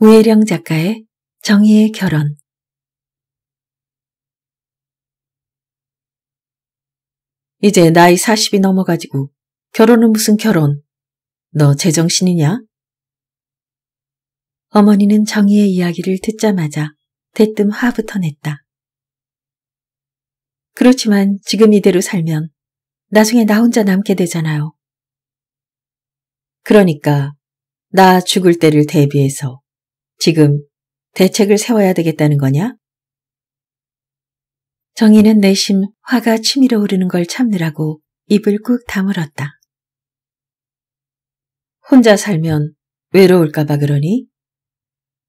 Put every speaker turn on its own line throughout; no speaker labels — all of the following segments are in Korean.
우혜령 작가의 정의의 결혼 이제 나이 40이 넘어가지고 결혼은 무슨 결혼? 너 제정신이냐? 어머니는 정의의 이야기를 듣자마자 대뜸 화부터 냈다. 그렇지만 지금 이대로 살면 나중에 나 혼자 남게 되잖아요. 그러니까 나 죽을 때를 대비해서 지금 대책을 세워야 되겠다는 거냐? 정희는 내심 화가 치밀어 오르는 걸 참느라고 입을 꾹 다물었다. 혼자 살면 외로울까봐 그러니?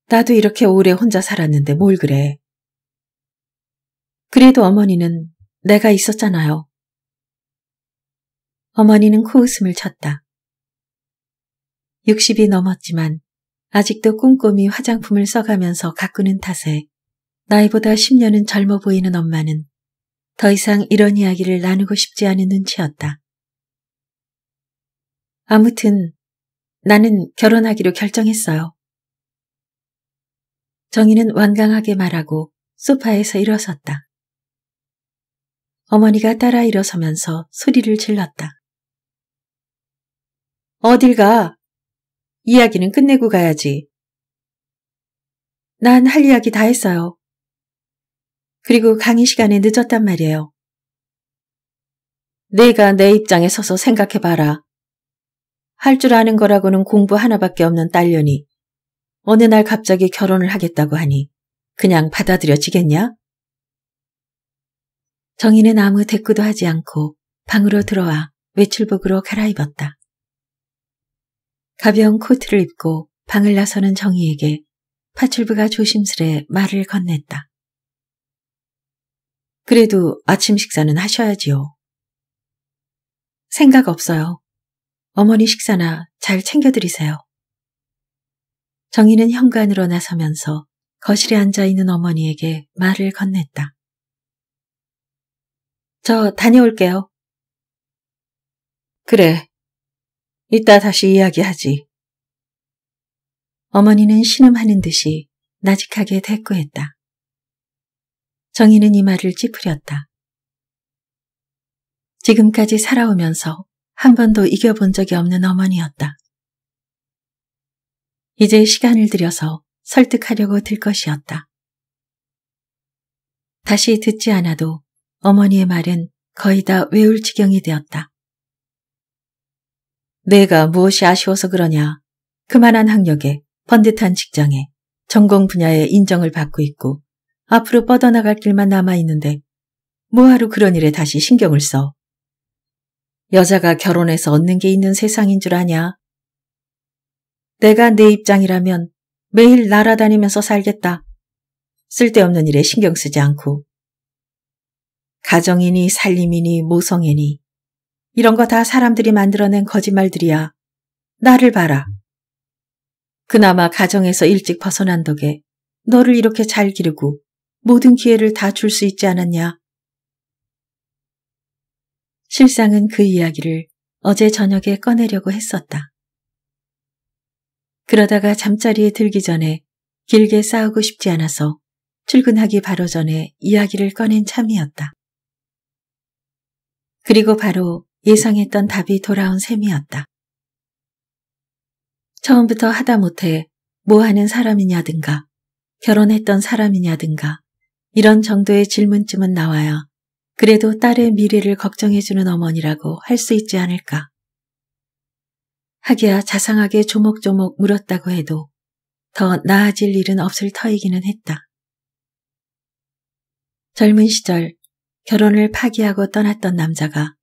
나도 이렇게 오래 혼자 살았는데 뭘 그래. 그래도 어머니는 내가 있었잖아요. 어머니는 코웃음을 쳤다. 60이 넘었지만 아직도 꼼꼼히 화장품을 써가면서 가꾸는 탓에 나이보다 10년은 젊어 보이는 엄마는 더 이상 이런 이야기를 나누고 싶지 않은 눈치였다. 아무튼 나는 결혼하기로 결정했어요. 정희는 완강하게 말하고 소파에서 일어섰다. 어머니가 따라 일어서면서 소리를 질렀다. 어딜 가? 이야기는 끝내고 가야지. 난 할 이야기 다 했어요. 그리고 강의 시간에 늦었단 말이에요. 내가 내 입장에 서서 생각해봐라. 할 줄 아는 거라고는 공부 하나밖에 없는 딸년이 어느 날 갑자기 결혼을 하겠다고 하니 그냥 받아들여지겠냐? 정희는 아무 대꾸도 하지 않고 방으로 들어와 외출복으로 갈아입었다. 가벼운 코트를 입고 방을 나서는 정희에게 파출부가 조심스레 말을 건넸다. 그래도 아침 식사는 하셔야지요. 생각 없어요. 어머니 식사나 잘 챙겨드리세요. 정희는 현관으로 나서면서 거실에 앉아있는 어머니에게 말을 건넸다. 저 다녀올게요. 그래, 이따 다시 이야기하지. 어머니는 신음하는 듯이 나직하게 대꾸했다. 정희는 이 말을 찌푸렸다. 지금까지 살아오면서 한 번도 이겨본 적이 없는 어머니였다. 이제 시간을 들여서 설득하려고 들 것이었다. 다시 듣지 않아도 어머니의 말은 거의 다 외울 지경이 되었다. 내가 무엇이 아쉬워서 그러냐. 그만한 학력에 번듯한 직장에 전공 분야에 인정을 받고 있고 앞으로 뻗어나갈 길만 남아있는데 뭐하러 그런 일에 다시 신경을 써. 여자가 결혼해서 얻는 게 있는 세상인 줄 아냐. 내가 내 입장이라면 매일 날아다니면서 살겠다. 쓸데없는 일에 신경 쓰지 않고. 가정이니 살림이니 모성애니 이런 거 다 사람들이 만들어낸 거짓말들이야. 나를 봐라. 그나마 가정에서 일찍 벗어난 덕에 너를 이렇게 잘 기르고 모든 기회를 다 줄 수 있지 않았냐. 실상은 그 이야기를 어제 저녁에 꺼내려고 했었다. 그러다가 잠자리에 들기 전에 길게 싸우고 싶지 않아서 출근하기 바로 전에 이야기를 꺼낸 참이었다. 그리고 바로 예상했던 답이 돌아온 셈이었다. 처음부터 하다못해 뭐 하는 사람이냐든가 결혼했던 사람이냐든가 이런 정도의 질문쯤은 나와야 그래도 딸의 미래를 걱정해주는 어머니라고 할 수 있지 않을까. 하기야 자상하게 조목조목 물었다고 해도 더 나아질 일은 없을 터이기는 했다. 젊은 시절 결혼을 파기하고 떠났던 남자가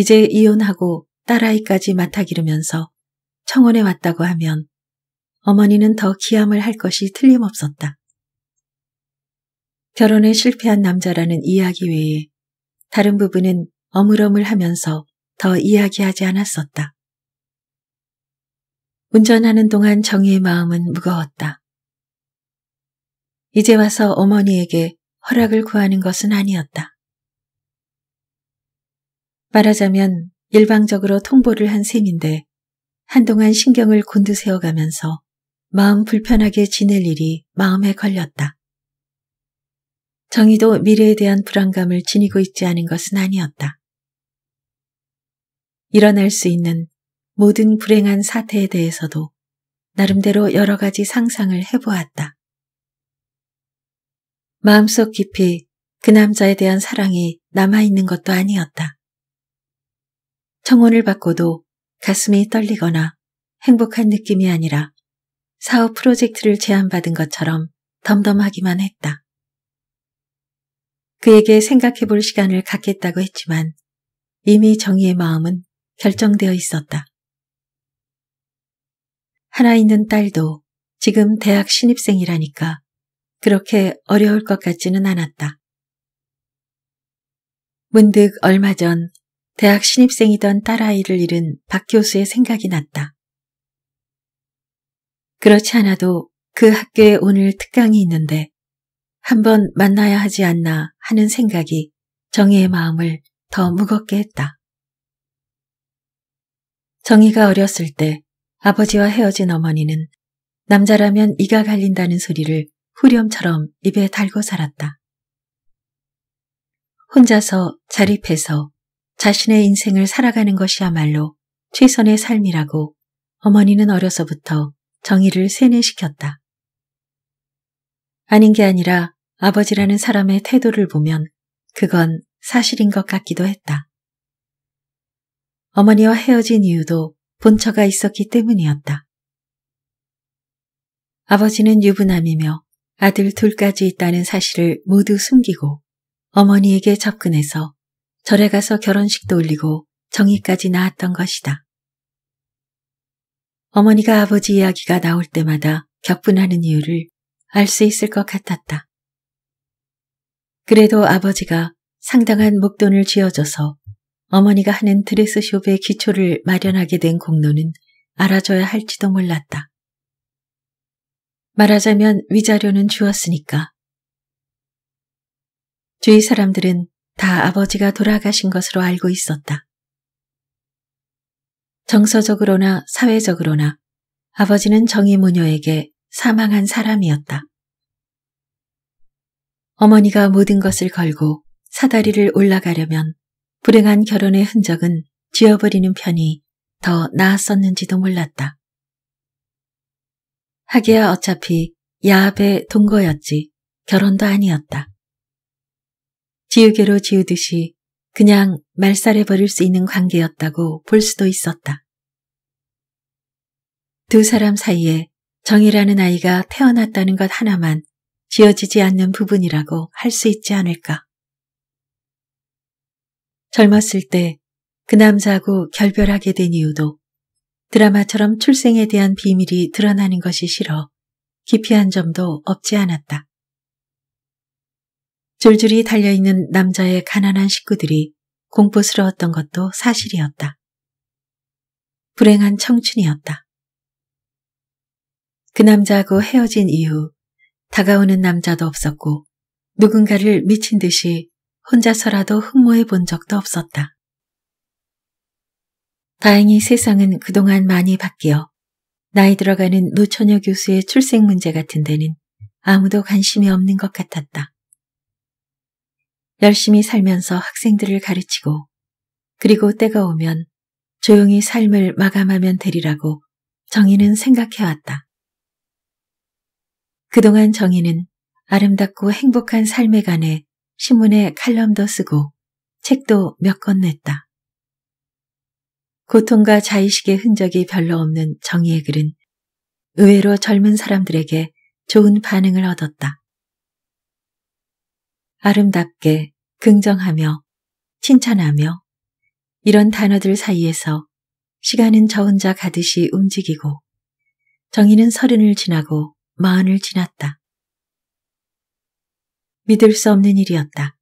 이제 이혼하고 딸아이까지 맡아 기르면서 청원에 왔다고 하면 어머니는 더 기함을 할 것이 틀림없었다. 결혼에 실패한 남자라는 이야기 외에 다른 부분은 어물어물 하면서 더 이야기하지 않았었다. 운전하는 동안 정의의 마음은 무거웠다. 이제 와서 어머니에게 허락을 구하는 것은 아니었다. 말하자면 일방적으로 통보를 한 셈인데 한동안 신경을 곤두세워 가면서 마음 불편하게 지낼 일이 마음에 걸렸다. 정의도 미래에 대한 불안감을 지니고 있지 않은 것은 아니었다. 일어날 수 있는 모든 불행한 사태에 대해서도 나름대로 여러 가지 상상을 해보았다. 마음속 깊이 그 남자에 대한 사랑이 남아있는 것도 아니었다. 청혼을 받고도 가슴이 떨리거나 행복한 느낌이 아니라 사업 프로젝트를 제안받은 것처럼 덤덤하기만 했다. 그에게 생각해 볼 시간을 갖겠다고 했지만 이미 정의의 마음은 결정되어 있었다. 하나 있는 딸도 지금 대학 신입생이라니까 그렇게 어려울 것 같지는 않았다. 문득 얼마 전 대학 신입생이던 딸아이를 잃은 박 교수의 생각이 났다. 그렇지 않아도 그 학교에 오늘 특강이 있는데 한번 만나야 하지 않나 하는 생각이 정희의 마음을 더 무겁게 했다. 정희가 어렸을 때 아버지와 헤어진 어머니는 남자라면 이가 갈린다는 소리를 후렴처럼 입에 달고 살았다. 혼자서 자립해서 자신의 인생을 살아가는 것이야말로 최선의 삶이라고 어머니는 어려서부터 정의를 세뇌시켰다. 아닌 게 아니라 아버지라는 사람의 태도를 보면 그건 사실인 것 같기도 했다. 어머니와 헤어진 이유도 본처가 있었기 때문이었다. 아버지는 유부남이며 아들 둘까지 있다는 사실을 모두 숨기고 어머니에게 접근해서 절에 가서 결혼식도 올리고 정의까지 나왔던 것이다. 어머니가 아버지 이야기가 나올 때마다 격분하는 이유를 알 수 있을 것 같았다. 그래도 아버지가 상당한 목돈을 쥐어줘서 어머니가 하는 드레스숍의 기초를 마련하게 된 공로는 알아줘야 할지도 몰랐다. 말하자면 위자료는 주었으니까. 주위 사람들은 다 아버지가 돌아가신 것으로 알고 있었다. 정서적으로나 사회적으로나 아버지는 정의모녀에게 사망한 사람이었다. 어머니가 모든 것을 걸고 사다리를 올라가려면 불행한 결혼의 흔적은 지워버리는 편이 더 나았었는지도 몰랐다. 하기야 어차피 야합의 동거였지 결혼도 아니었다. 지우개로 지우듯이 그냥 말살해버릴 수 있는 관계였다고 볼 수도 있었다. 두 사람 사이에 정이라는 아이가 태어났다는 것 하나만 지어지지 않는 부분이라고 할 수 있지 않을까. 젊었을 때 그 남자하고 결별하게 된 이유도 드라마처럼 출생에 대한 비밀이 드러나는 것이 싫어 기피한 점도 없지 않았다. 줄줄이 달려있는 남자의 가난한 식구들이 공포스러웠던 것도 사실이었다. 불행한 청춘이었다. 그 남자하고 헤어진 이후 다가오는 남자도 없었고 누군가를 미친 듯이 혼자서라도 흠모해 본 적도 없었다. 다행히 세상은 그동안 많이 바뀌어 나이 들어가는 노처녀 교수의 출생 문제 같은 데는 아무도 관심이 없는 것 같았다. 열심히 살면서 학생들을 가르치고 그리고 때가 오면 조용히 삶을 마감하면 되리라고 정희는 생각해왔다. 그동안 정희는 아름답고 행복한 삶에 관해 신문에 칼럼도 쓰고 책도 몇 권 냈다. 고통과 자의식의 흔적이 별로 없는 정의의 글은 의외로 젊은 사람들에게 좋은 반응을 얻었다. 아름답게 긍정하며 칭찬하며 이런 단어들 사이에서 시간은 저 혼자 가듯이 움직이고 정의는 서른을 지나고 마흔을 지났다. 믿을 수 없는 일이었다.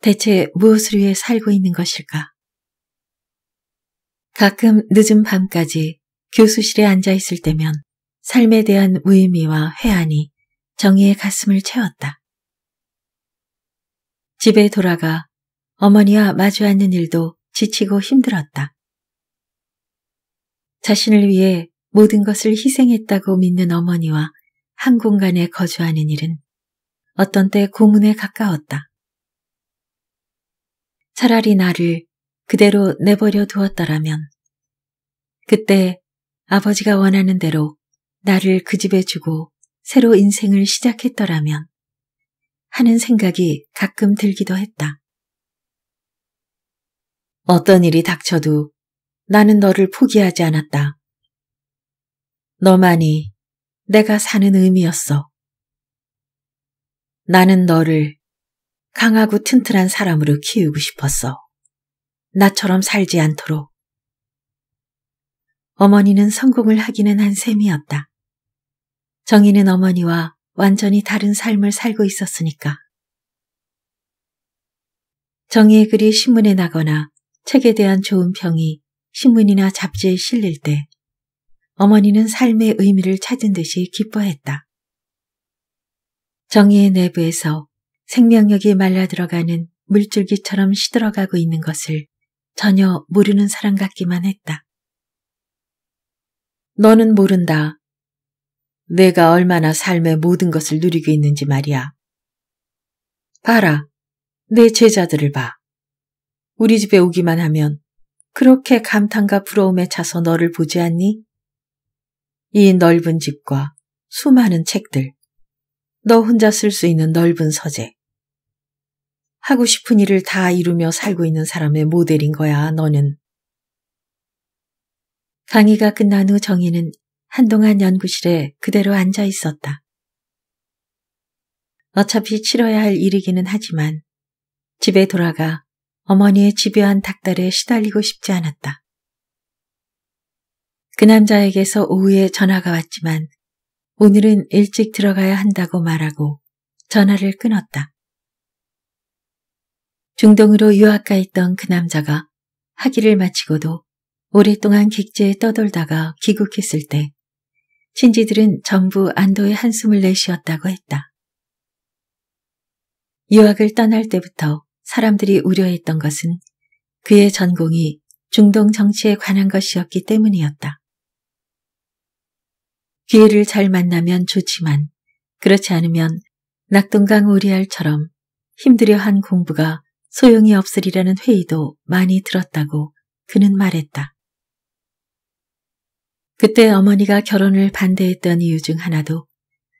대체 무엇을 위해 살고 있는 것일까? 가끔 늦은 밤까지 교수실에 앉아 있을 때면 삶에 대한 무의미와 회한이 정의의 가슴을 채웠다. 집에 돌아가 어머니와 마주 앉는 일도 지치고 힘들었다. 자신을 위해 모든 것을 희생했다고 믿는 어머니와 한 공간에 거주하는 일은 어떤 때 고문에 가까웠다. 차라리 나를 그대로 내버려 두었더라면 그때 아버지가 원하는 대로 나를 그 집에 주고 새로 인생을 시작했더라면 하는 생각이 가끔 들기도 했다. 어떤 일이 닥쳐도 나는 너를 포기하지 않았다. 너만이 내가 사는 의미였어. 나는 너를 강하고 튼튼한 사람으로 키우고 싶었어. 나처럼 살지 않도록. 어머니는 성공을 하기는 한 셈이었다. 정희는 어머니와 완전히 다른 삶을 살고 있었으니까. 정의의 글이 신문에 나거나 책에 대한 좋은 평이 신문이나 잡지에 실릴 때 어머니는 삶의 의미를 찾은 듯이 기뻐했다. 정의의 내부에서 생명력이 말라 들어가는 물줄기처럼 시들어가고 있는 것을 전혀 모르는 사람 같기만 했다. 너는 모른다. 내가 얼마나 삶의 모든 것을 누리고 있는지 말이야. 봐라. 내 제자들을 봐. 우리 집에 오기만 하면 그렇게 감탄과 부러움에 차서 너를 보지 않니? 이 넓은 집과 수많은 책들, 너 혼자 쓸 수 있는 넓은 서재. 하고 싶은 일을 다 이루며 살고 있는 사람의 모델인 거야, 너는. 강의가 끝난 후 정희는 한동안 연구실에 그대로 앉아 있었다. 어차피 치러야 할 일이기는 하지만 집에 돌아가 어머니의 집요한 닭달에 시달리고 싶지 않았다. 그 남자에게서 오후에 전화가 왔지만 오늘은 일찍 들어가야 한다고 말하고 전화를 끊었다. 중동으로 유학가 있던 그 남자가 학위를 마치고도 오랫동안 객지에 떠돌다가 귀국했을 때 신지들은 전부 안도의 한숨을 내쉬었다고 했다. 유학을 떠날 때부터 사람들이 우려했던 것은 그의 전공이 중동 정치에 관한 것이었기 때문이었다. 기회를 잘 만나면 좋지만 그렇지 않으면 낙동강 오리알처럼 힘들여 한 공부가 소용이 없으리라는 회의도 많이 들었다고 그는 말했다. 그때 어머니가 결혼을 반대했던 이유 중 하나도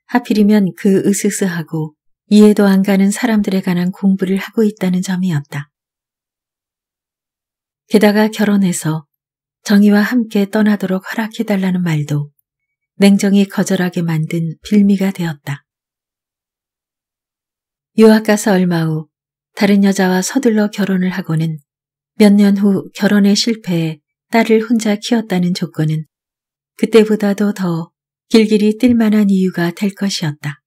하필이면 그 으스스하고 이해도 안 가는 사람들에 관한 공부를 하고 있다는 점이었다. 게다가 결혼해서 정희와 함께 떠나도록 허락해달라는 말도 냉정히 거절하게 만든 빌미가 되었다. 유학 가서 얼마 후 다른 여자와 서둘러 결혼을 하고는 몇 년 후 결혼에 실패해 딸을 혼자 키웠다는 조건은 그때보다도 더 길길이 뛸만한 이유가 될 것이었다.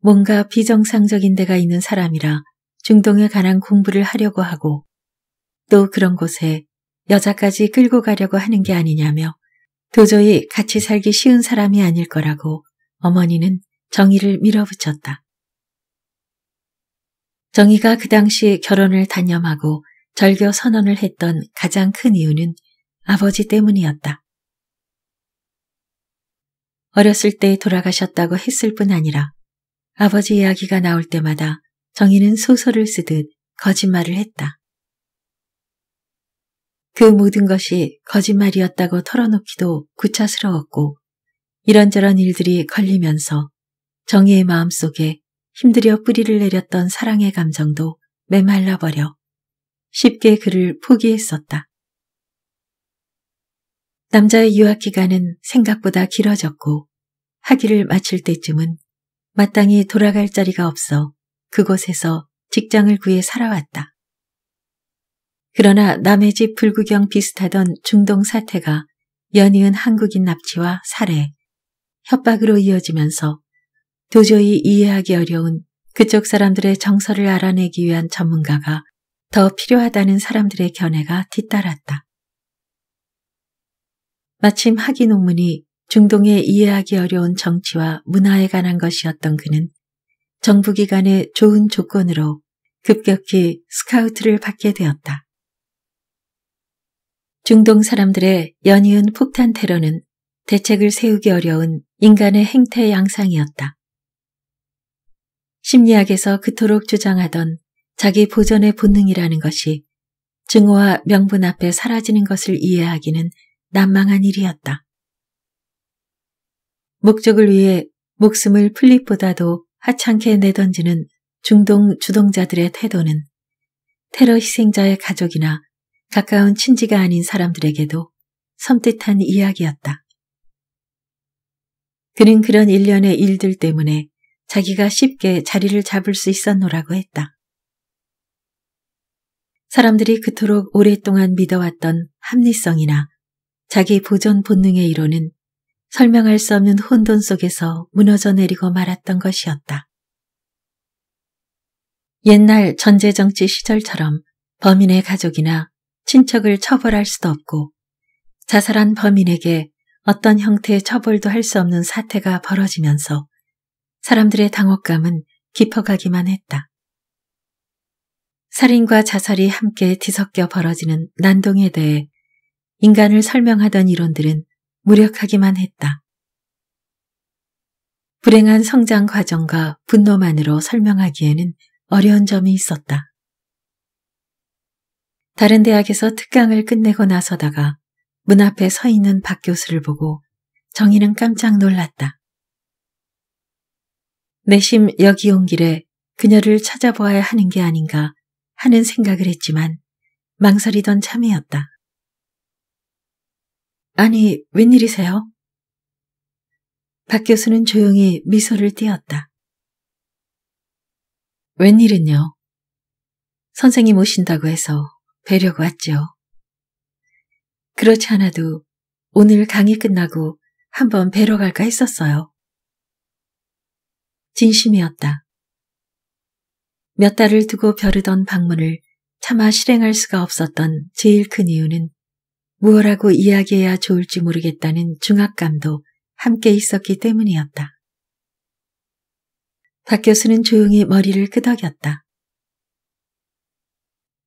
뭔가 비정상적인 데가 있는 사람이라 중동에 관한 공부를 하려고 하고 또 그런 곳에 여자까지 끌고 가려고 하는 게 아니냐며 도저히 같이 살기 쉬운 사람이 아닐 거라고 어머니는 정의를 밀어붙였다. 정의가그 당시 결혼을 단념하고 절교 선언을 했던 가장 큰 이유는 아버지 때문이었다. 어렸을 때 돌아가셨다고 했을 뿐 아니라 아버지 이야기가 나올 때마다 정희는 소설을 쓰듯 거짓말을 했다. 그 모든 것이 거짓말이었다고 털어놓기도 구차스러웠고 이런저런 일들이 걸리면서 정희의 마음속에 힘들여 뿌리를 내렸던 사랑의 감정도 메말라버려 쉽게 그를 포기했었다. 남자의 유학 기간은 생각보다 길어졌고 학위를 마칠 때쯤은 마땅히 돌아갈 자리가 없어 그곳에서 직장을 구해 살아왔다. 그러나 남의 집 불구경 비슷하던 중동 사태가 연이은 한국인 납치와 살해, 협박으로 이어지면서 도저히 이해하기 어려운 그쪽 사람들의 정서를 알아내기 위한 전문가가 더 필요하다는 사람들의 견해가 뒤따랐다. 마침 학위 논문이 중동의 이해하기 어려운 정치와 문화에 관한 것이었던 그는 정부기관의 좋은 조건으로 급격히 스카우트를 받게 되었다. 중동 사람들의 연이은 폭탄 테러는 대책을 세우기 어려운 인간의 행태 양상이었다. 심리학에서 그토록 주장하던 자기 보전의 본능이라는 것이 증오와 명분 앞에 사라지는 것을 이해하기는 난망한 일이었다. 목적을 위해 목숨을 플립보다도 하찮게 내던지는 중동 주동자들의 태도는 테러 희생자의 가족이나 가까운 친지가 아닌 사람들에게도 섬뜩한 이야기였다. 그는 그런 일련의 일들 때문에 자기가 쉽게 자리를 잡을 수 있었노라고 했다. 사람들이 그토록 오랫동안 믿어왔던 합리성이나 자기 보존 본능의 이론은 설명할 수 없는 혼돈 속에서 무너져 내리고 말았던 것이었다. 옛날 전제정치 시절처럼 범인의 가족이나 친척을 처벌할 수도 없고 자살한 범인에게 어떤 형태의 처벌도 할 수 없는 사태가 벌어지면서 사람들의 당혹감은 깊어가기만 했다. 살인과 자살이 함께 뒤섞여 벌어지는 난동에 대해 인간을 설명하던 이론들은 무력하기만 했다. 불행한 성장 과정과 분노만으로 설명하기에는 어려운 점이 있었다. 다른 대학에서 특강을 끝내고 나서다가 문 앞에 서 있는 박 교수를 보고 정희는 깜짝 놀랐다. 내심 여기 온 길에 그녀를 찾아보아야 하는 게 아닌가 하는 생각을 했지만 망설이던 참이었다. 아니, 웬일이세요? 박 교수는 조용히 미소를 띄었다. 웬일은요? 선생님 오신다고 해서 뵈려고 왔죠. 그렇지 않아도 오늘 강의 끝나고 한번 뵈러 갈까 했었어요. 진심이었다. 몇 달을 두고 벼르던 방문을 차마 실행할 수가 없었던 제일 큰 이유는 무엇하고 이야기해야 좋을지 모르겠다는 중압감도 함께 있었기 때문이었다. 박 교수는 조용히 머리를 끄덕였다.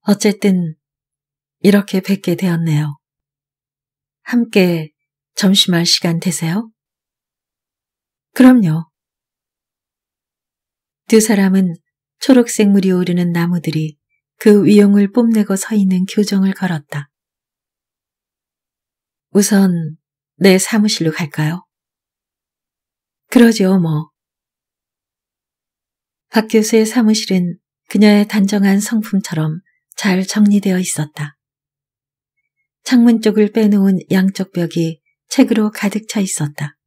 어쨌든 이렇게 뵙게 되었네요. 함께 점심할 시간 되세요? 그럼요. 두 사람은 초록색 물이 오르는 나무들이 그 위용을 뽐내고 서 있는 교정을 걸었다. 우선 내 사무실로 갈까요? 그러죠, 뭐. 박 교수의 사무실은 그녀의 단정한 성품처럼 잘 정리되어 있었다. 창문 쪽을 빼놓은 양쪽 벽이 책으로 가득 차 있었다.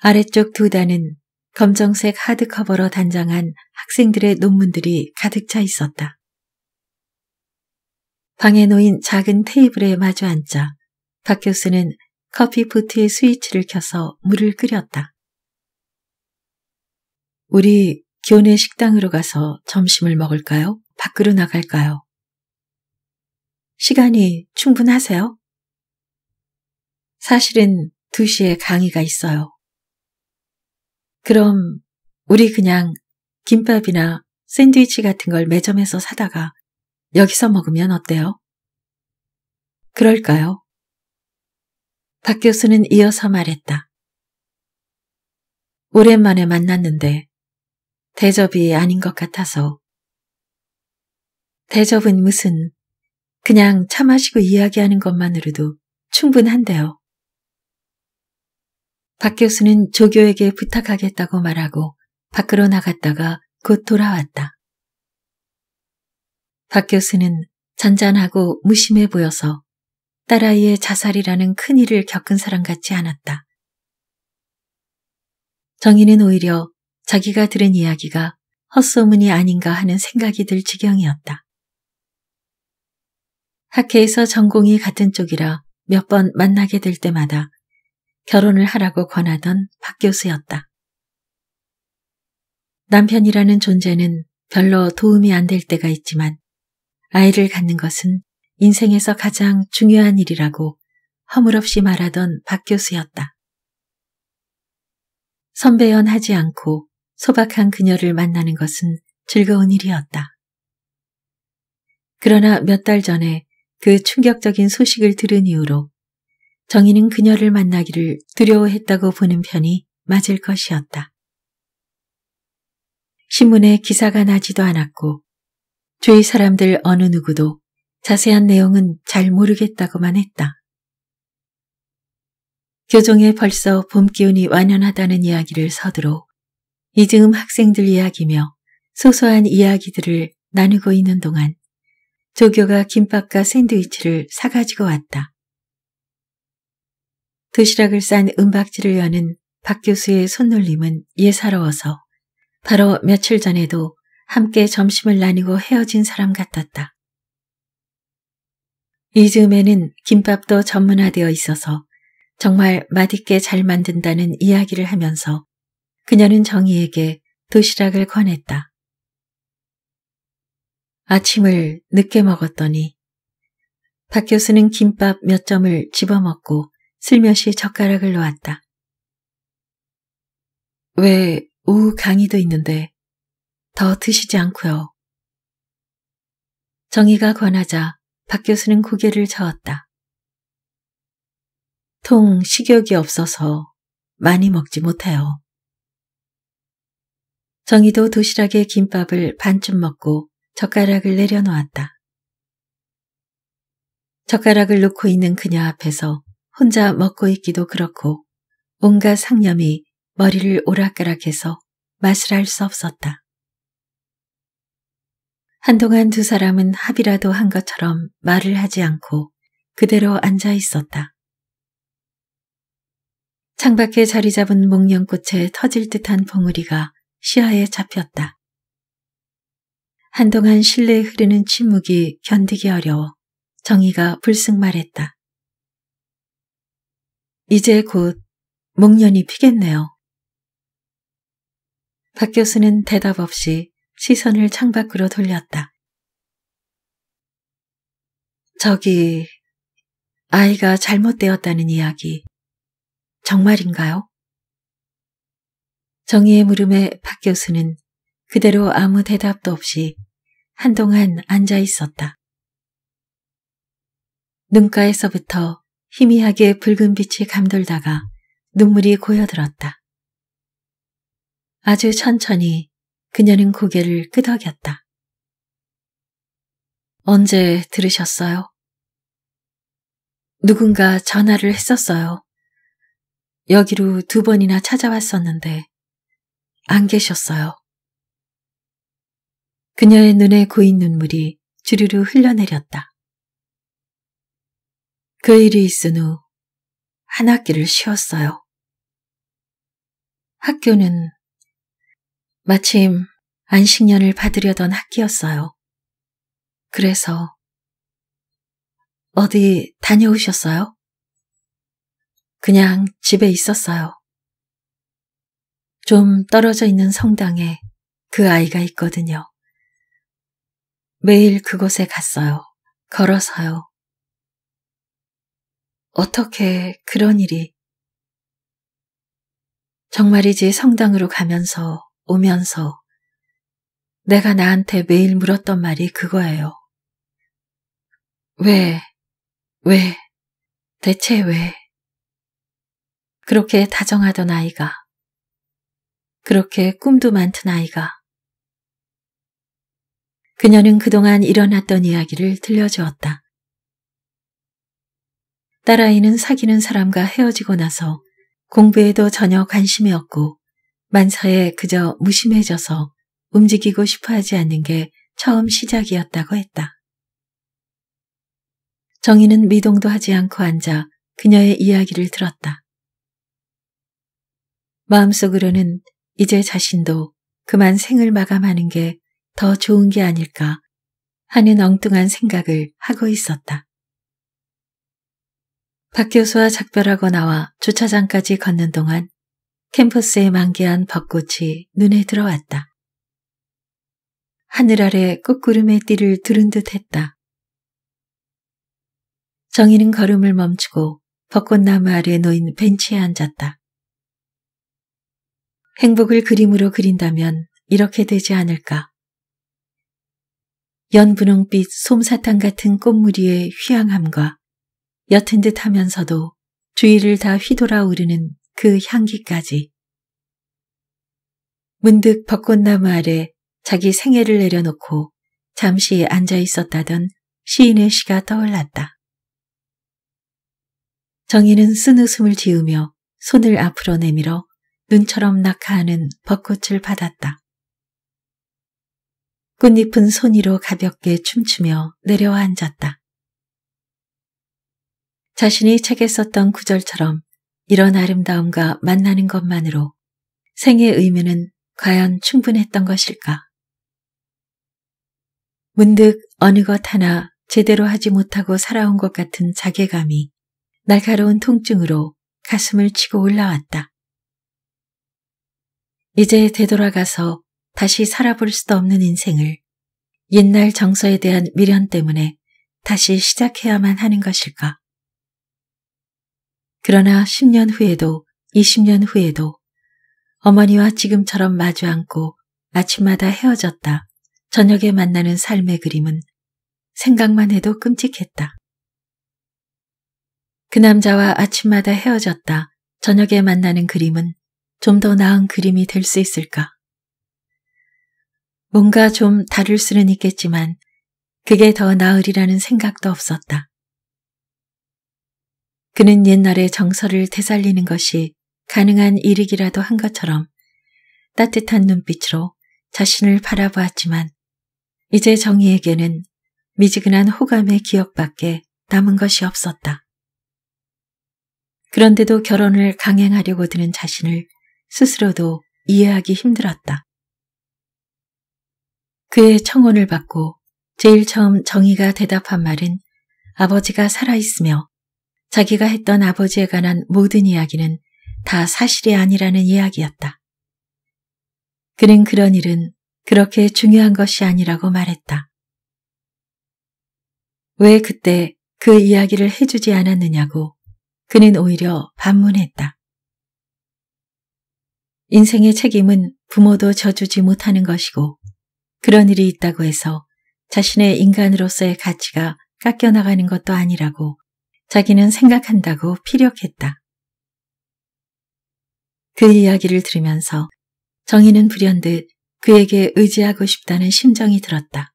아래쪽 두 단은 검정색 하드커버로 단장한 학생들의 논문들이 가득 차 있었다. 방에 놓인 작은 테이블에 마주 앉자 박 교수는 커피 보트의 스위치를 켜서 물을 끓였다. 우리 교내 식당으로 가서 점심을 먹을까요? 밖으로 나갈까요? 시간이 충분하세요? 사실은 2시에 강의가 있어요. 그럼 우리 그냥 김밥이나 샌드위치 같은 걸 매점에서 사다가 여기서 먹으면 어때요? 그럴까요? 박 교수는 이어서 말했다. 오랜만에 만났는데 대접이 아닌 것 같아서. 대접은 무슨 그냥 차 마시고 이야기하는 것만으로도 충분한데요. 박 교수는 조교에게 부탁하겠다고 말하고 밖으로 나갔다가 곧 돌아왔다. 박 교수는 잔잔하고 무심해 보여서 딸아이의 자살이라는 큰일을 겪은 사람 같지 않았다. 정희는 오히려 자기가 들은 이야기가 헛소문이 아닌가 하는 생각이 들 지경이었다. 학회에서 전공이 같은 쪽이라 몇 번 만나게 될 때마다 결혼을 하라고 권하던 박 교수였다. 남편이라는 존재는 별로 도움이 안 될 때가 있지만 아이를 갖는 것은 인생에서 가장 중요한 일이라고 허물없이 말하던 박 교수였다. 선배연하지 않고 소박한 그녀를 만나는 것은 즐거운 일이었다. 그러나 몇 달 전에 그 충격적인 소식을 들은 이후로 정희는 그녀를 만나기를 두려워했다고 보는 편이 맞을 것이었다. 신문에 기사가 나지도 않았고 주위 사람들 어느 누구도 자세한 내용은 잘 모르겠다고만 했다. 교종에 벌써 봄 기운이 완연하다는 이야기를 서두로 이즈음 학생들 이야기며 소소한 이야기들을 나누고 있는 동안 조교가 김밥과 샌드위치를 사가지고 왔다. 도시락을 싼 은박지를 여는 박 교수의 손놀림은 예사로워서 바로 며칠 전에도 함께 점심을 나누고 헤어진 사람 같았다. 이즈음에는 김밥도 전문화되어 있어서 정말 맛있게 잘 만든다는 이야기를 하면서 그녀는 정희에게 도시락을 권했다. 아침을 늦게 먹었더니 박 교수는 김밥 몇 점을 집어먹고 슬며시 젓가락을 놓았다. 왜우 강의도 있는데 더 드시지 않고요. 정희가 권하자 박 교수는 고개를 저었다. 통 식욕이 없어서 많이 먹지 못해요. 정희도 도시락에 김밥을 반쯤 먹고 젓가락을 내려놓았다. 젓가락을 놓고 있는 그녀 앞에서 혼자 먹고 있기도 그렇고 온갖 상념이 머리를 오락가락해서 맛을 알 수 없었다. 한동안 두 사람은 합이라도 한 것처럼 말을 하지 않고 그대로 앉아 있었다. 창밖에 자리 잡은 목련꽃에 터질 듯한 봉우리가 시야에 잡혔다. 한동안 실내에 흐르는 침묵이 견디기 어려워 정의가 불쑥 말했다. 이제 곧 목련이 피겠네요. 박 교수는 대답 없이 시선을 창밖으로 돌렸다. 저기, 아이가 잘못되었다는 이야기, 정말인가요? 정의의 물음에 박 교수는 그대로 아무 대답도 없이 한동안 앉아 있었다. 눈가에서부터 희미하게 붉은 빛이 감돌다가 눈물이 고여들었다. 아주 천천히 그녀는 고개를 끄덕였다. 언제 들으셨어요? 누군가 전화를 했었어요. 여기로 두 번이나 찾아왔었는데 안 계셨어요. 그녀의 눈에 고인 눈물이 주르르 흘러내렸다. 그 일이 있은 후 한 학기를 쉬었어요. 학교는 마침 안식년을 받으려던 학기였어요. 그래서 어디 다녀오셨어요? 그냥 집에 있었어요. 좀 떨어져 있는 성당에 그 아이가 있거든요. 매일 그곳에 갔어요. 걸어서요. 어떻게 그런 일이 정말이지 성당으로 가면서 오면서 내가 나한테 매일 물었던 말이 그거예요. 왜, 왜, 대체 왜? 그렇게 다정하던 아이가, 그렇게 꿈도 많던 아이가, 그녀는 그동안 일어났던 이야기를 들려주었다. 딸아이는 사귀는 사람과 헤어지고 나서 공부에도 전혀 관심이 없고 만사에 그저 무심해져서 움직이고 싶어 하지 않는 게 처음 시작이었다고 했다. 정희는 미동도 하지 않고 앉아 그녀의 이야기를 들었다. 마음속으로는 이제 자신도 그만 생을 마감하는 게 더 좋은 게 아닐까 하는 엉뚱한 생각을 하고 있었다. 박 교수와 작별하고 나와 주차장까지 걷는 동안 캠퍼스에 만개한 벚꽃이 눈에 들어왔다. 하늘 아래 꽃구름의 띠를 두른 듯 했다. 정희는 걸음을 멈추고 벚꽃나무 아래 놓인 벤치에 앉았다. 행복을 그림으로 그린다면 이렇게 되지 않을까. 연분홍빛 솜사탕 같은 꽃무리의 휘황함과 옅은 듯 하면서도 주위를 다 휘돌아 오르는 그 향기까지. 문득 벚꽃나무 아래 자기 생애를 내려놓고 잠시 앉아 있었다던 시인의 시가 떠올랐다. 정희는 쓴 웃음을 지으며 손을 앞으로 내밀어 눈처럼 낙하하는 벚꽃을 받았다. 꽃잎은 손이로 가볍게 춤추며 내려와 앉았다. 자신이 책에 썼던 구절처럼 이런 아름다움과 만나는 것만으로 생의 의미는 과연 충분했던 것일까? 문득 어느 것 하나 제대로 하지 못하고 살아온 것 같은 자괴감이 날카로운 통증으로 가슴을 치고 올라왔다. 이제 되돌아가서 다시 살아볼 수도 없는 인생을 옛날 정서에 대한 미련 때문에 다시 시작해야만 하는 것일까? 그러나 10년 후에도 20년 후에도 어머니와 지금처럼 마주 앉고 아침마다 헤어졌다. 저녁에 만나는 삶의 그림은 생각만 해도 끔찍했다. 그 남자와 아침마다 헤어졌다. 저녁에 만나는 그림은 좀 더 나은 그림이 될 수 있을까? 뭔가 좀 다를 수는 있겠지만 그게 더 나으리라는 생각도 없었다. 그는 옛날에 정서를 되살리는 것이 가능한 일이기라도 한 것처럼 따뜻한 눈빛으로 자신을 바라보았지만 이제 정희에게는 미지근한 호감의 기억밖에 남은 것이 없었다. 그런데도 결혼을 강행하려고 드는 자신을 스스로도 이해하기 힘들었다. 그의 청혼을 받고 제일 처음 정희가 대답한 말은 아버지가 살아있으며 자기가 했던 아버지에 관한 모든 이야기는 다 사실이 아니라는 이야기였다. 그는 그런 일은 그렇게 중요한 것이 아니라고 말했다. 왜 그때 그 이야기를 해주지 않았느냐고 그는 오히려 반문했다. 인생의 책임은 부모도 져주지 못하는 것이고 그런 일이 있다고 해서 자신의 인간으로서의 가치가 깎여나가는 것도 아니라고 자기는 생각한다고 피력했다. 그 이야기를 들으면서 정희는 불현듯 그에게 의지하고 싶다는 심정이 들었다.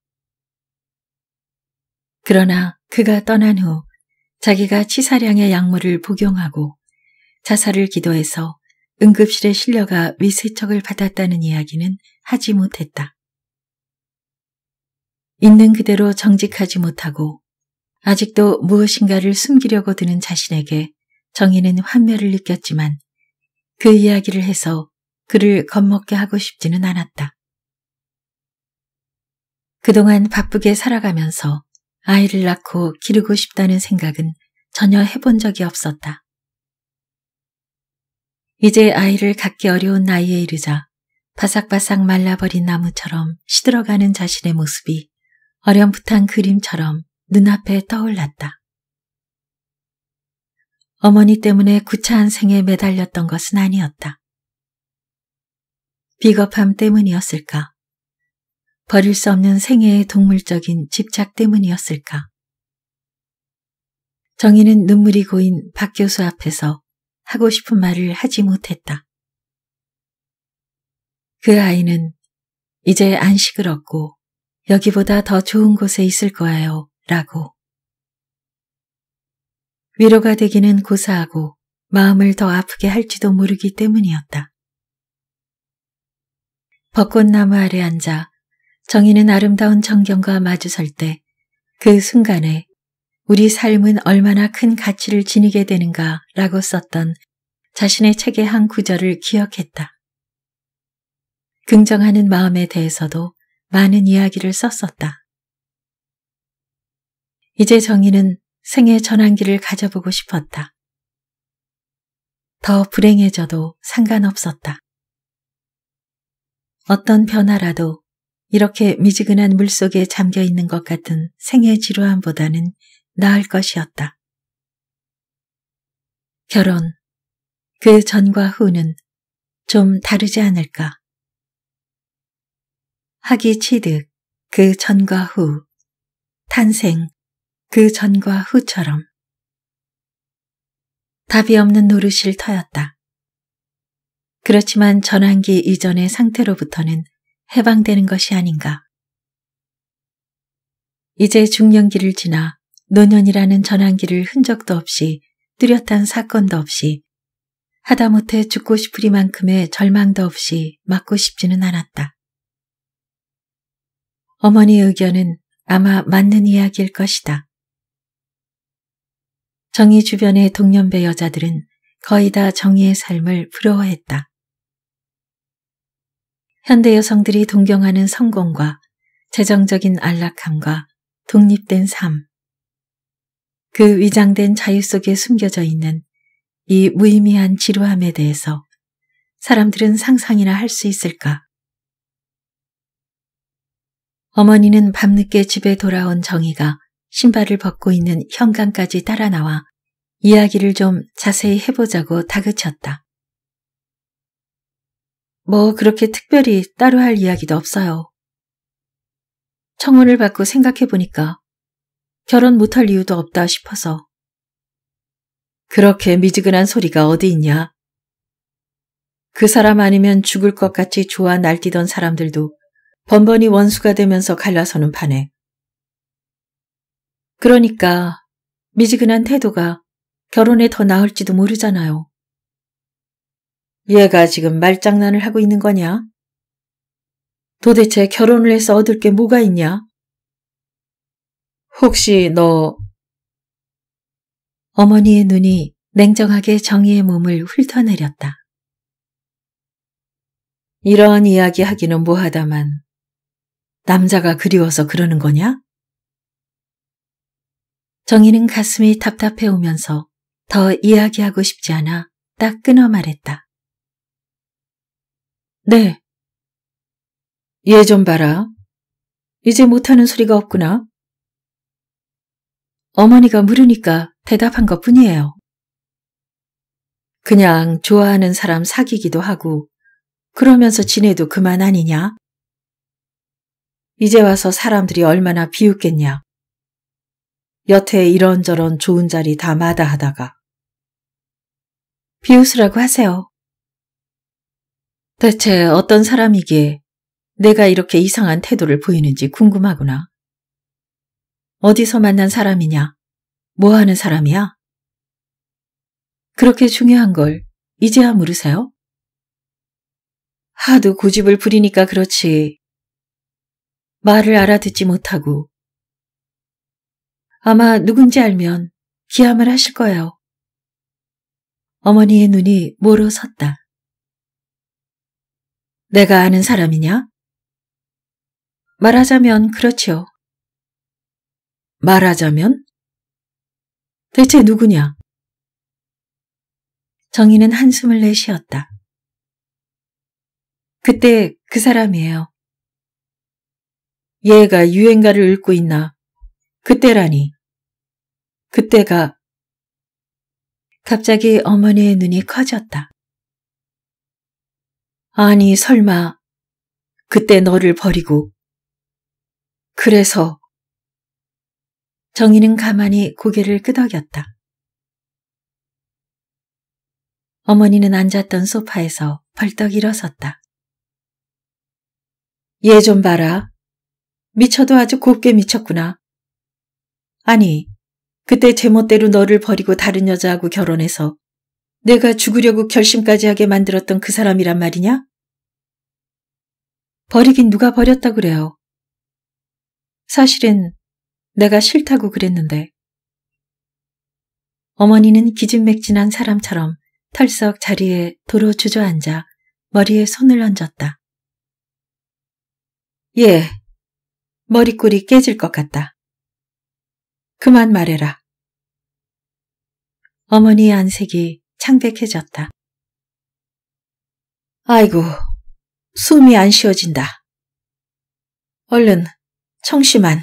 그러나 그가 떠난 후 자기가 치사량의 약물을 복용하고 자살을 기도해서 응급실에 실려가 위세척을 받았다는 이야기는 하지 못했다. 있는 그대로 정직하지 못하고 아직도 무엇인가를 숨기려고 드는 자신에게 정희는 환멸을 느꼈지만 그 이야기를 해서 그를 겁먹게 하고 싶지는 않았다. 그동안 바쁘게 살아가면서 아이를 낳고 기르고 싶다는 생각은 전혀 해본 적이 없었다. 이제 아이를 갖기 어려운 나이에 이르자 바삭바삭 말라버린 나무처럼 시들어가는 자신의 모습이 어렴풋한 그림처럼 눈앞에 떠올랐다. 어머니 때문에 구차한 생에 매달렸던 것은 아니었다. 비겁함 때문이었을까? 버릴 수 없는 생애의 동물적인 집착 때문이었을까? 정희는 눈물이 고인 박 교수 앞에서 하고 싶은 말을 하지 못했다. 그 아이는 이제 안식을 얻고 여기보다 더 좋은 곳에 있을 거예요. 라고. 위로가 되기는 고사하고 마음을 더 아프게 할지도 모르기 때문이었다. 벚꽃나무 아래 앉아 정희는 아름다운 전경과 마주설 때 그 순간에 우리 삶은 얼마나 큰 가치를 지니게 되는가 라고 썼던 자신의 책의 한 구절을 기억했다. 긍정하는 마음에 대해서도 많은 이야기를 썼었다. 이제 정희는 생애 전환기를 가져보고 싶었다. 더 불행해져도 상관없었다. 어떤 변화라도 이렇게 미지근한 물속에 잠겨 있는 것 같은 생애 지루함보다는 나을 것이었다. 결혼, 그 전과 후는 좀 다르지 않을까. 하기 취득, 그 전과 후, 탄생, 그 전과 후처럼. 답이 없는 노릇을 터였다. 그렇지만 전환기 이전의 상태로부터는 해방되는 것이 아닌가. 이제 중년기를 지나 노년이라는 전환기를 흔적도 없이 뚜렷한 사건도 없이 하다못해 죽고 싶으리만큼의 절망도 없이 맞고 싶지는 않았다. 어머니의 의견은 아마 맞는 이야기일 것이다. 정의 주변의 동년배 여자들은 거의 다정의의 삶을 부러워했다. 현대 여성들이 동경하는 성공과 재정적인 안락함과 독립된 삶, 그 위장된 자유 속에 숨겨져 있는 이 무의미한 지루함에 대해서 사람들은 상상이나 할 수 있을까? 어머니는 밤늦게 집에 돌아온 정희가 신발을 벗고 있는 현관까지 따라 나와 이야기를 좀 자세히 해보자고 다그쳤다. 뭐 그렇게 특별히 따로 할 이야기도 없어요. 청혼을 받고 생각해보니까 결혼 못할 이유도 없다 싶어서. 그렇게 미지근한 소리가 어디 있냐? 그 사람 아니면 죽을 것 같이 좋아 날뛰던 사람들도 번번이 원수가 되면서 갈라서는 반해 그러니까 미지근한 태도가 결혼에 더 나을지도 모르잖아요. 얘가 지금 말장난을 하고 있는 거냐? 도대체 결혼을 해서 얻을 게 뭐가 있냐? 혹시 너... 어머니의 눈이 냉정하게 정의의 몸을 훑어내렸다. 이런 이야기 하기는 뭐하다만 남자가 그리워서 그러는 거냐? 정희는 가슴이 답답해오면서 더 이야기하고 싶지 않아 딱 끊어 말했다. 네. 얘좀 예, 봐라. 이제 못하는 소리가 없구나. 어머니가 물으니까 대답한 것 뿐이에요. 그냥 좋아하는 사람 사귀기도 하고 그러면서 지내도 그만 아니냐? 이제 와서 사람들이 얼마나 비웃겠냐? 여태 이런저런 좋은 자리 다 마다하다가 비웃으라고 하세요. 대체 어떤 사람이기에 내가 이렇게 이상한 태도를 보이는지 궁금하구나. 어디서 만난 사람이냐? 뭐 하는 사람이야? 그렇게 중요한 걸 이제야 물으세요? 하도 고집을 부리니까 그렇지. 말을 알아듣지 못하고 아마 누군지 알면 기함을 하실 거예요. 어머니의 눈이 모로 섰다. 내가 아는 사람이냐? 말하자면 그렇지요. 말하자면? 대체 누구냐? 정희는 한숨을 내쉬었다. 그때 그 사람이에요. 얘가 유행가를 읽고 있나? 그때라니. 그때가 갑자기 어머니의 눈이 커졌다. 아니 설마 그때 너를 버리고 그래서 정희는 가만히 고개를 끄덕였다. 어머니는 앉았던 소파에서 벌떡 일어섰다. 얘 좀 봐라. 미쳐도 아주 곱게 미쳤구나. 아니, 그때 제멋대로 너를 버리고 다른 여자하고 결혼해서 내가 죽으려고 결심까지 하게 만들었던 그 사람이란 말이냐? 버리긴 누가 버렸다 그래요. 사실은 내가 싫다고 그랬는데. 어머니는 기진맥진한 사람처럼 털썩 자리에 도로 주저앉아 머리에 손을 얹었다. 예, 머리꼬리 깨질 것 같다. 그만 말해라. 어머니의 안색이 창백해졌다. 아이고, 숨이 안 쉬어진다. 얼른 청심한.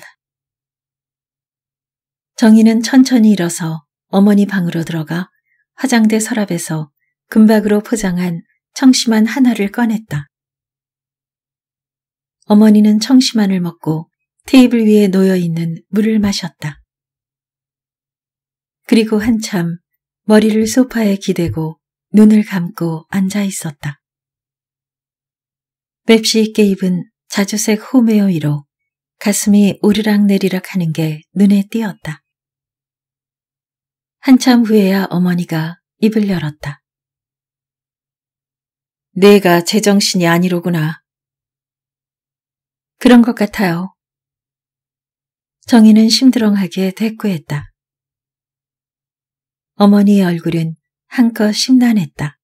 정희는 천천히 일어서 어머니 방으로 들어가 화장대 서랍에서 금박으로 포장한 청심한 하나를 꺼냈다. 어머니는 청심한을 먹고 테이블 위에 놓여 있는 물을 마셨다. 그리고 한참 머리를 소파에 기대고 눈을 감고 앉아 있었다. 맵시 있 게입은 자주색 호메어이로 가슴이 오르락내리락 하는 게 눈에 띄었다. 한참 후에야 어머니가 입을 열었다. 내가 제정신이 아니로구나. 그런 것 같아요. 정희는 심드렁하게 대꾸했다. 어머니의 얼굴은 한껏 심란했다.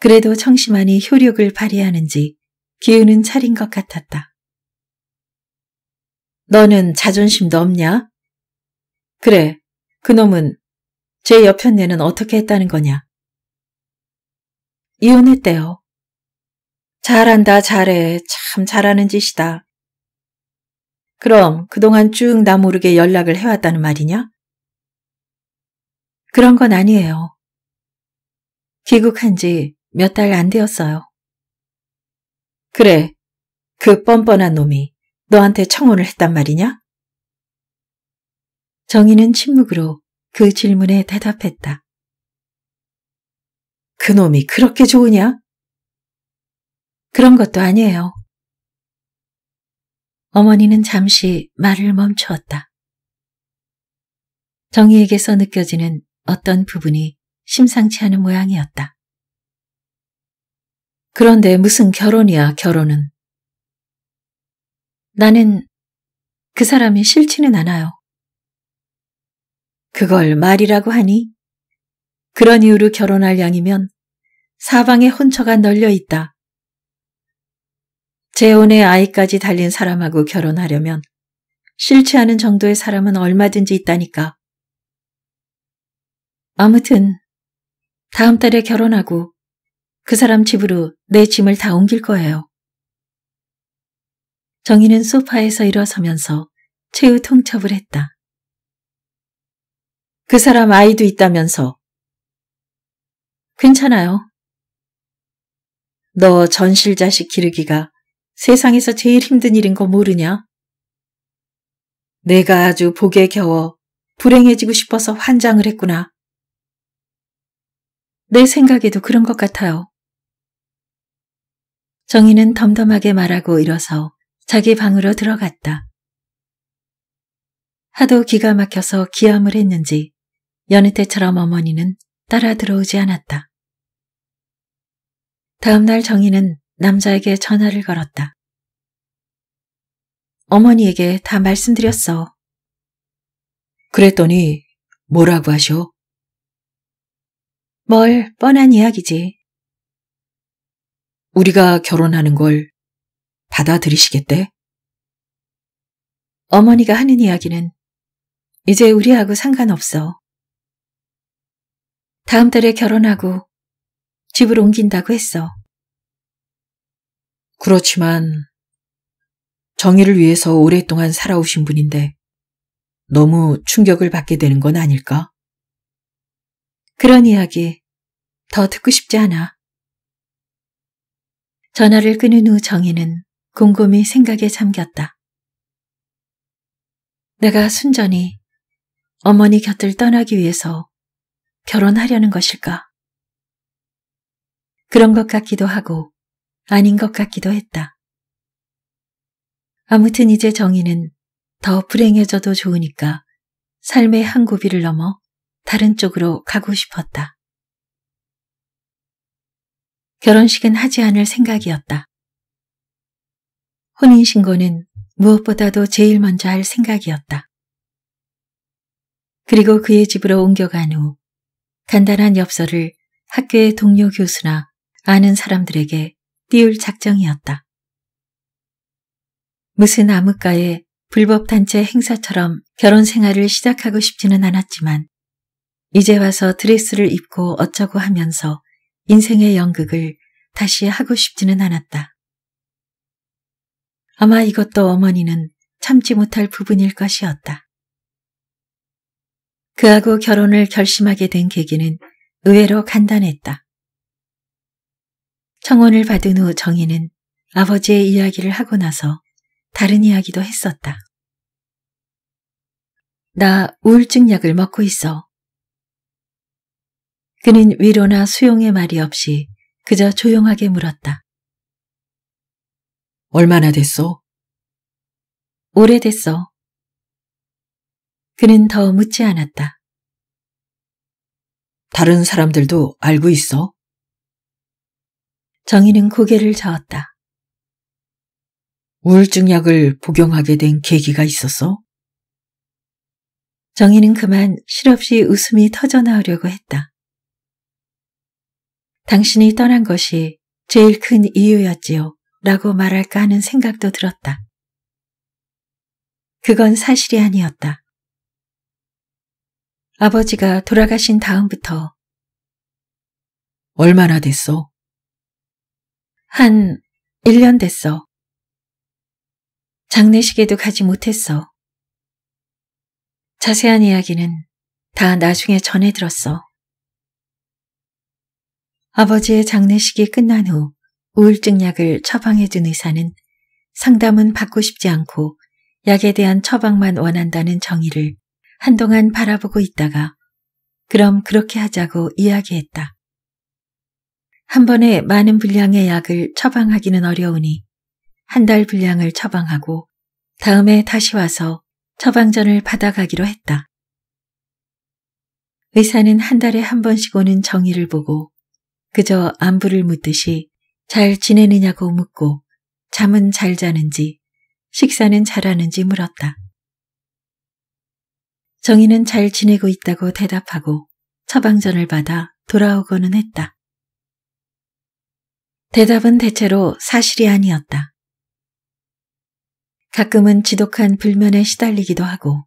그래도 청심환이 효력을 발휘하는지 기운은 차린 것 같았다. 너는 자존심도 없냐? 그래, 그놈은 제옆편네는 어떻게 했다는 거냐? 이혼했대요. 잘한다, 잘해. 참 잘하는 짓이다. 그럼 그동안 쭉 나 모르게 연락을 해왔다는 말이냐? 그런 건 아니에요. 귀국한 지 몇 달 안 되었어요. 그래, 그 뻔뻔한 놈이 너한테 청혼을 했단 말이냐? 정희는 침묵으로 그 질문에 대답했다. 그 놈이 그렇게 좋으냐? 그런 것도 아니에요. 어머니는 잠시 말을 멈추었다. 정희에게서 느껴지는 어떤 부분이 심상치 않은 모양이었다. 그런데 무슨 결혼이야, 결혼은. 나는 그 사람이 싫지는 않아요. 그걸 말이라고 하니? 그런 이유로 결혼할 양이면 사방에 혼처가 널려 있다. 재혼의 아이까지 달린 사람하고 결혼하려면 싫지 않은 정도의 사람은 얼마든지 있다니까. 아무튼 다음 달에 결혼하고 그 사람 집으로 내 짐을 다 옮길 거예요. 정희는 소파에서 일어서면서 최후 통첩을 했다. 그 사람 아이도 있다면서. 괜찮아요. 너 전실 자식 기르기가 세상에서 제일 힘든 일인 거 모르냐? 내가 아주 복에 겨워 불행해지고 싶어서 환장을 했구나. 내 생각에도 그런 것 같아요. 정희는 덤덤하게 말하고 일어서 자기 방으로 들어갔다. 하도 기가 막혀서 기함을 했는지 여느 때처럼 어머니는 따라 들어오지 않았다. 다음날 정희는 남자에게 전화를 걸었다. 어머니에게 다 말씀드렸어. 그랬더니 뭐라고 하셔? 뭘 뻔한 이야기지. 우리가 결혼하는 걸 받아들이시겠대? 어머니가 하는 이야기는 이제 우리하고 상관없어. 다음 달에 결혼하고 집을 옮긴다고 했어. 그렇지만 정의를 위해서 오랫동안 살아오신 분인데 너무 충격을 받게 되는 건 아닐까? 그런 이야기 더 듣고 싶지 않아. 전화를 끊은 후 정희는 곰곰이 생각에 잠겼다. 내가 순전히 어머니 곁을 떠나기 위해서 결혼하려는 것일까? 그런 것 같기도 하고 아닌 것 같기도 했다. 아무튼 이제 정희는 더 불행해져도 좋으니까 삶의 한 고비를 넘어 다른 쪽으로 가고 싶었다. 결혼식은 하지 않을 생각이었다. 혼인신고는 무엇보다도 제일 먼저 할 생각이었다. 그리고 그의 집으로 옮겨간 후 간단한 엽서를 학교의 동료 교수나 아는 사람들에게 띄울 작정이었다. 무슨 암흑가의 불법 단체 행사처럼 결혼 생활을 시작하고 싶지는 않았지만 이제 와서 드레스를 입고 어쩌고 하면서 인생의 연극을 다시 하고 싶지는 않았다. 아마 이것도 어머니는 참지 못할 부분일 것이었다. 그하고 결혼을 결심하게 된 계기는 의외로 간단했다. 청혼을 받은 후 정희는 아버지의 이야기를 하고 나서 다른 이야기도 했었다. 나 우울증 약을 먹고 있어. 그는 위로나 수용의 말이 없이 그저 조용하게 물었다. 얼마나 됐어? 오래됐어. 그는 더 묻지 않았다. 다른 사람들도 알고 있어? 정희는 고개를 저었다. 우울증 약을 복용하게 된 계기가 있었어? 정희는 그만 실없이 웃음이 터져나오려고 했다. 당신이 떠난 것이 제일 큰 이유였지요. 라고 말할까 하는 생각도 들었다. 그건 사실이 아니었다. 아버지가 돌아가신 다음부터 얼마나 됐어? 한 1년 됐어. 장례식에도 가지 못했어. 자세한 이야기는 다 나중에 전해 들었어. 아버지의 장례식이 끝난 후 우울증 약을 처방해준 의사는 상담은 받고 싶지 않고 약에 대한 처방만 원한다는 정의를 한동안 바라보고 있다가 그럼 그렇게 하자고 이야기했다. 한 번에 많은 분량의 약을 처방하기는 어려우니 한 달 분량을 처방하고 다음에 다시 와서 처방전을 받아가기로 했다. 의사는 한 달에 한 번씩 오는 정의를 보고 그저 안부를 묻듯이 잘 지내느냐고 묻고 잠은 잘 자는지 식사는 잘하는지 물었다. 정희는 잘 지내고 있다고 대답하고 처방전을 받아 돌아오고는 했다. 대답은 대체로 사실이 아니었다. 가끔은 지독한 불면에 시달리기도 하고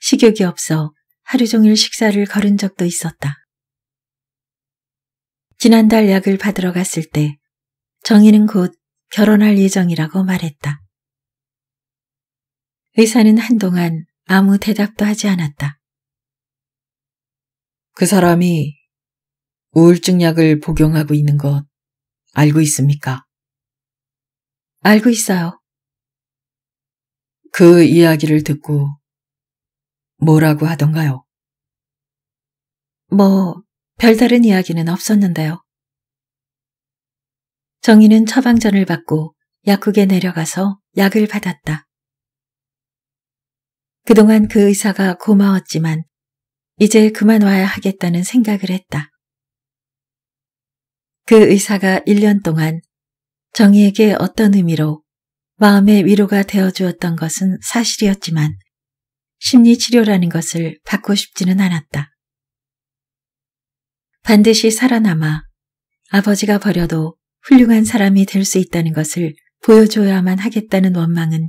식욕이 없어 하루 종일 식사를 거른 적도 있었다. 지난달 약을 받으러 갔을 때 정희는 곧 결혼할 예정이라고 말했다. 의사는 한동안 아무 대답도 하지 않았다. 그 사람이 우울증 약을 복용하고 있는 것 알고 있습니까? 알고 있어요. 그 이야기를 듣고 뭐라고 하던가요? 뭐, 별다른 이야기는 없었는데요. 정희는 처방전을 받고 약국에 내려가서 약을 받았다. 그동안 그 의사가 고마웠지만 이제 그만 와야 하겠다는 생각을 했다. 그 의사가 1년 동안 정희에게 어떤 의미로 마음의 위로가 되어 주었던 것은 사실이었지만 심리치료라는 것을 받고 싶지는 않았다. 반드시 살아남아 아버지가 버려도 훌륭한 사람이 될 수 있다는 것을 보여줘야만 하겠다는 원망은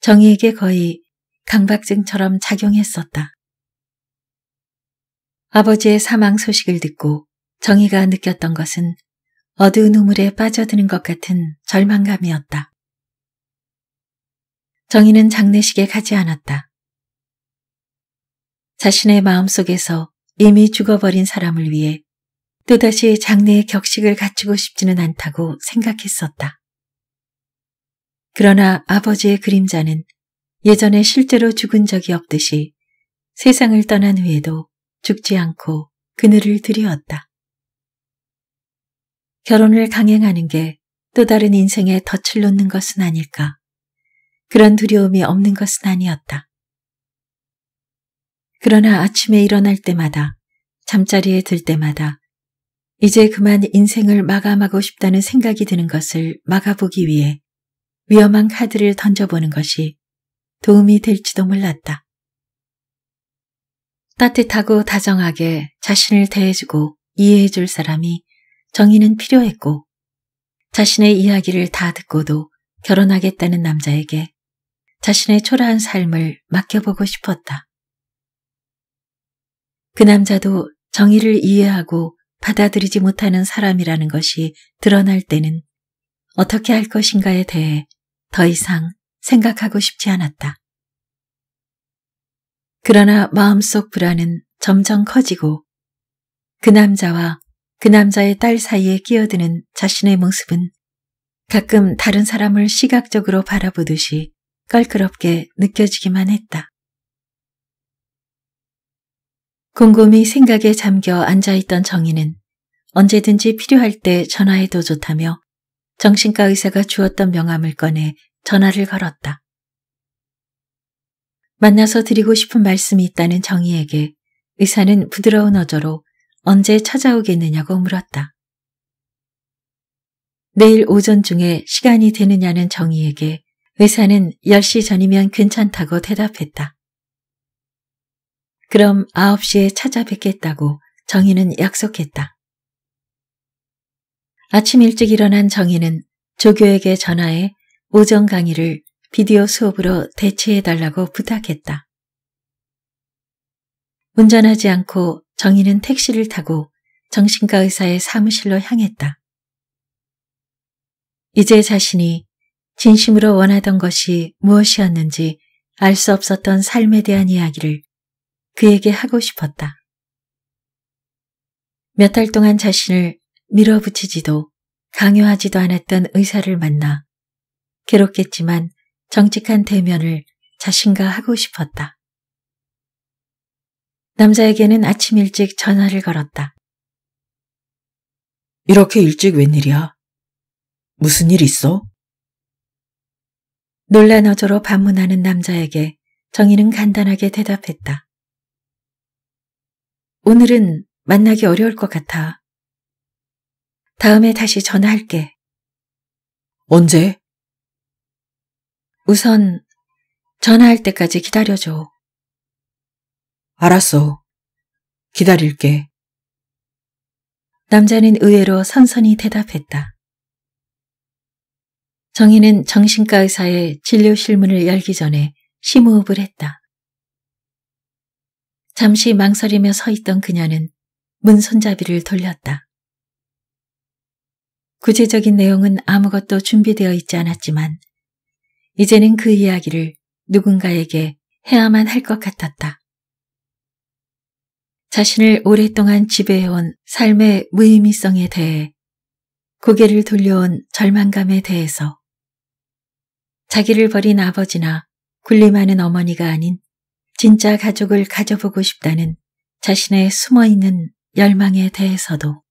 정희에게 거의 강박증처럼 작용했었다. 아버지의 사망 소식을 듣고 정희가 느꼈던 것은 어두운 우물에 빠져드는 것 같은 절망감이었다. 정희는 장례식에 가지 않았다. 자신의 마음속에서 이미 죽어버린 사람을 위해 또다시 장래의 격식을 갖추고 싶지는 않다고 생각했었다. 그러나 아버지의 그림자는 예전에 실제로 죽은 적이 없듯이 세상을 떠난 후에도 죽지 않고 그늘을 들이었다. 결혼을 강행하는 게 또 다른 인생에 덫을 놓는 것은 아닐까. 그런 두려움이 없는 것은 아니었다. 그러나 아침에 일어날 때마다, 잠자리에 들 때마다, 이제 그만 인생을 마감하고 싶다는 생각이 드는 것을 막아보기 위해 위험한 카드를 던져보는 것이 도움이 될지도 몰랐다. 따뜻하고 다정하게 자신을 대해주고 이해해줄 사람이 정의는 필요했고 자신의 이야기를 다 듣고도 결혼하겠다는 남자에게 자신의 초라한 삶을 맡겨보고 싶었다. 그 남자도 정의를 이해하고 받아들이지 못하는 사람이라는 것이 드러날 때는 어떻게 할 것인가에 대해 더 이상 생각하고 싶지 않았다. 그러나 마음속 불안은 점점 커지고 그 남자와 그 남자의 딸 사이에 끼어드는 자신의 모습은 가끔 다른 사람을 시각적으로 바라보듯이 껄끄럽게 느껴지기만 했다. 곰곰이 생각에 잠겨 앉아있던 정희는 언제든지 필요할 때 전화해도 좋다며 정신과 의사가 주었던 명함을 꺼내 전화를 걸었다. 만나서 드리고 싶은 말씀이 있다는 정희에게 의사는 부드러운 어조로 언제 찾아오겠느냐고 물었다. 내일 오전 중에 시간이 되느냐는 정희에게 의사는 10시 전이면 괜찮다고 대답했다. 그럼 9시에 찾아뵙겠다고 정희는 약속했다. 아침 일찍 일어난 정희는 조교에게 전화해 오전 강의를 비디오 수업으로 대체해달라고 부탁했다. 운전하지 않고 정희는 택시를 타고 정신과 의사의 사무실로 향했다. 이제 자신이 진심으로 원하던 것이 무엇이었는지 알 수 없었던 삶에 대한 이야기를 그에게 하고 싶었다. 몇 달 동안 자신을 밀어붙이지도 강요하지도 않았던 의사를 만나 괴롭겠지만 정직한 대면을 자신과 하고 싶었다. 남자에게는 아침 일찍 전화를 걸었다. 이렇게 일찍 웬일이야? 무슨 일 있어? 놀란 어조로 반문하는 남자에게 정희는 간단하게 대답했다. 오늘은 만나기 어려울 것 같아. 다음에 다시 전화할게. 언제? 우선 전화할 때까지 기다려줘. 알았어. 기다릴게. 남자는 의외로 선선히 대답했다. 정희는 정신과 의사의 진료 실문을 열기 전에 심호흡을 했다. 잠시 망설이며 서 있던 그녀는 문 손잡이를 돌렸다. 구체적인 내용은 아무것도 준비되어 있지 않았지만 이제는 그 이야기를 누군가에게 해야만 할 것 같았다. 자신을 오랫동안 지배해온 삶의 무의미성에 대해 고개를 돌려온 절망감에 대해서 자기를 버린 아버지나 군림하는 어머니가 아닌 진짜 가족을 가져보고 싶다는 자신의 숨어있는 열망에 대해서도